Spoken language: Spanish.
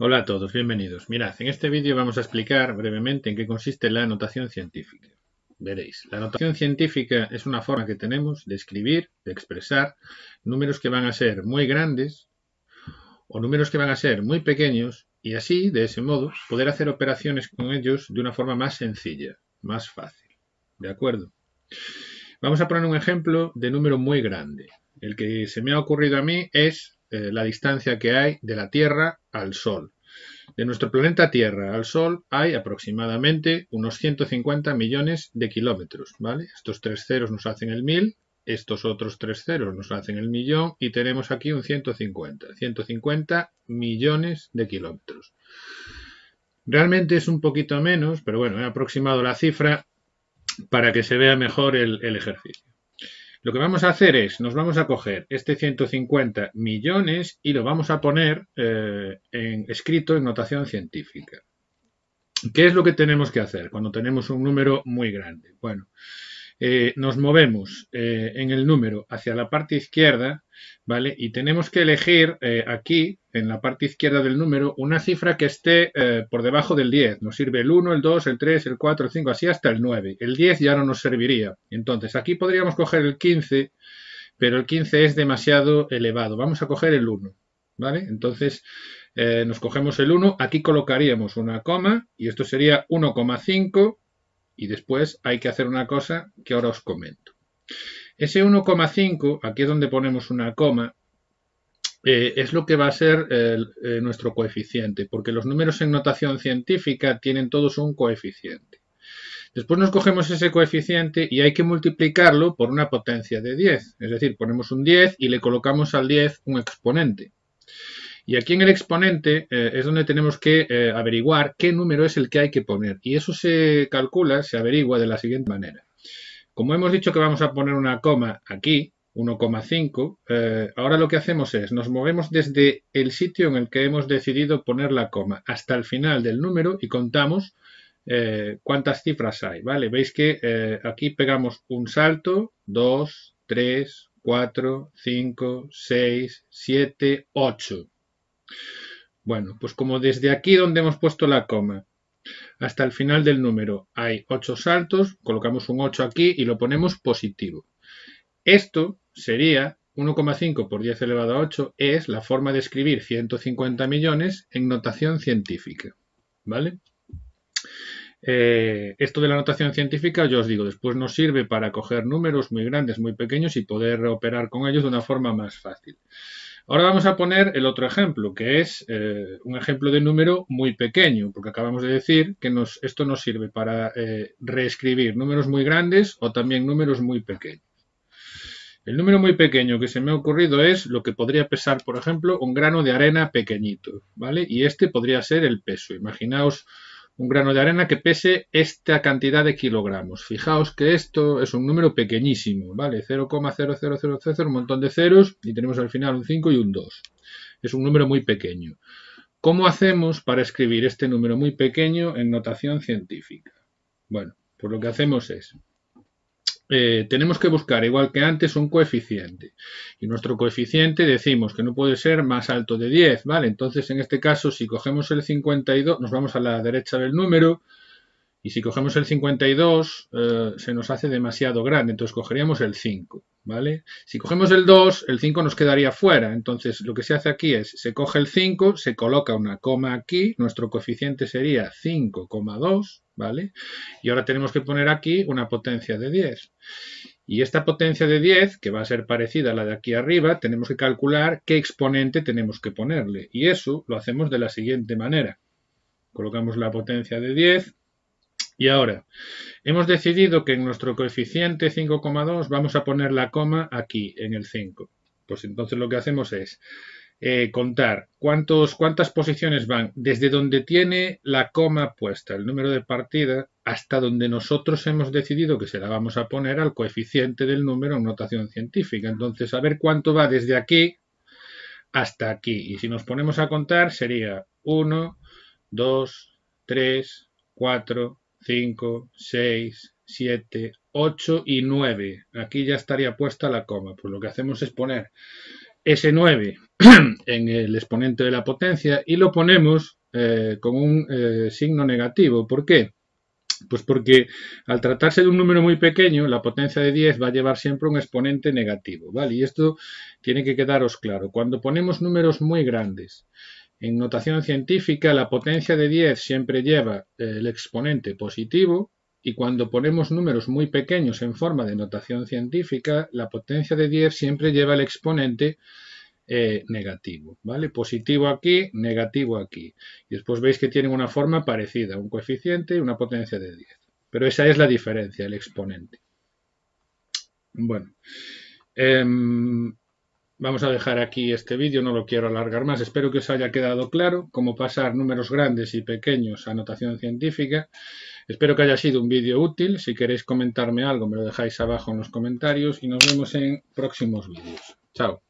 Hola a todos, bienvenidos. Mirad, en este vídeo vamos a explicar brevemente en qué consiste la notación científica. Veréis, la notación científica es una forma que tenemos de escribir, de expresar números que van a ser muy grandes o números que van a ser muy pequeños y así, de ese modo, poder hacer operaciones con ellos de una forma más sencilla, más fácil. ¿De acuerdo? Vamos a poner un ejemplo de número muy grande. El que se me ha ocurrido a mí es eh, la distancia que hay de la Tierra al Sol. De nuestro planeta Tierra al Sol hay aproximadamente unos 150 millones de kilómetros, ¿vale? Estos tres ceros nos hacen el mil, estos otros tres ceros nos hacen el millón y tenemos aquí un 150, 150 millones de kilómetros. Realmente es un poquito menos, pero bueno, he aproximado la cifra para que se vea mejor el ejercicio. Lo que vamos a hacer es, nos vamos a coger este 150 millones y lo vamos a poner eh, en, escrito en notación científica. ¿Qué es lo que tenemos que hacer cuando tenemos un número muy grande? Bueno, eh, nos movemos eh, en el número hacia la parte izquierda, ¿vale? Y tenemos que elegir eh, aquí, en la parte izquierda del número, una cifra que esté por debajo del 10. Nos sirve el 1, el 2, el 3, el 4, el 5, así hasta el 9. El 10 ya no nos serviría. Entonces, aquí podríamos coger el 15, pero el 15 es demasiado elevado. Vamos a coger el 1, ¿vale? Entonces, nos cogemos el 1, aquí colocaríamos una coma y esto sería 1,5 y después hay que hacer una cosa que ahora os comento. Ese 1,5, aquí es donde ponemos una coma, eh, es lo que va a ser eh, nuestro coeficiente, porque los números en notación científica tienen todos un coeficiente. Después nos cogemos ese coeficiente y hay que multiplicarlo por una potencia de 10, es decir, ponemos un 10 y le colocamos al 10 un exponente. Y aquí en el exponente eh, es donde tenemos que eh, averiguar qué número es el que hay que poner. Y eso se calcula, se averigua de la siguiente manera. Como hemos dicho que vamos a poner una coma aquí, 1,5, eh, ahora lo que hacemos es, nos movemos desde el sitio en el que hemos decidido poner la coma hasta el final del número y contamos cuántas cifras hay, ¿vale? Veis que aquí pegamos un salto, 2, 3, 4, 5, 6, 7, 8. Bueno, pues como desde aquí donde hemos puesto la coma hasta el final del número hay 8 saltos, colocamos un 8 aquí y lo ponemos positivo. Esto sería 1,5 por 10 elevado a 8 es la forma de escribir 150 millones en notación científica. ¿Vale? Eh, esto de la notación científica, yo os digo, después nos sirve para coger números muy grandes, muy pequeños y poder operar con ellos de una forma más fácil. Ahora vamos a poner el otro ejemplo, que es eh, un ejemplo de número muy pequeño, porque acabamos de decir que esto nos sirve para eh, reescribir números muy grandes o también números muy pequeños. El número muy pequeño que se me ha ocurrido es lo que podría pesar, por ejemplo, un grano de arena pequeñito, ¿vale? Y este podría ser el peso. Imaginaos un grano de arena que pese esta cantidad de kilogramos. Fijaos que esto es un número pequeñísimo, ¿vale? 0,00000, un montón de ceros, y tenemos al final un 5 y un 2. Es un número muy pequeño. ¿Cómo hacemos para escribir este número muy pequeño en notación científica? Bueno, pues lo que hacemos es eh, tenemos que buscar, igual que antes, un coeficiente. Y nuestro coeficiente decimos que no puede ser más alto de 10, ¿vale? Entonces, en este caso, si cogemos el 52, nos vamos a la derecha del número, y si cogemos el 52, eh, se nos hace demasiado grande, entonces cogeríamos el 5, ¿vale? Si cogemos el 2, el 5 nos quedaría fuera, entonces lo que se hace aquí es, se coge el 5, se coloca una coma aquí, nuestro coeficiente sería 5,2, ¿vale? Y ahora tenemos que poner aquí una potencia de 10. Y esta potencia de 10, que va a ser parecida a la de aquí arriba, tenemos que calcular qué exponente tenemos que ponerle. Y eso lo hacemos de la siguiente manera. Colocamos la potencia de 10 y ahora, hemos decidido que en nuestro coeficiente 5,2 vamos a poner la coma aquí, en el 5. Pues entonces lo que hacemos es eh, contar cuántos, cuántas posiciones van desde donde tiene la coma puesta, el número de partida, hasta donde nosotros hemos decidido que se la vamos a poner al coeficiente del número en notación científica. Entonces, a ver cuánto va desde aquí hasta aquí. Y si nos ponemos a contar, sería 1, 2, 3, 4, 5, 6, 7, 8 y 9. Aquí ya estaría puesta la coma. Pues lo que hacemos es poner S9 en el exponente de la potencia y lo ponemos eh, con un eh, signo negativo. ¿Por qué? Pues porque al tratarse de un número muy pequeño, la potencia de 10 va a llevar siempre un exponente negativo, ¿vale? Y esto tiene que quedaros claro. Cuando ponemos números muy grandes, en notación científica la potencia de 10 siempre lleva eh, el exponente positivo, y cuando ponemos números muy pequeños en forma de notación científica, la potencia de 10 siempre lleva el exponente eh, negativo, ¿vale? Positivo aquí, negativo aquí. Y después veis que tienen una forma parecida, un coeficiente y una potencia de 10. Pero esa es la diferencia, el exponente. Bueno, em, Vamos a dejar aquí este vídeo, no lo quiero alargar más. Espero que os haya quedado claro cómo pasar números grandes y pequeños a notación científica. Espero que haya sido un vídeo útil. Si queréis comentarme algo, me lo dejáis abajo en los comentarios y nos vemos en próximos vídeos. Chao.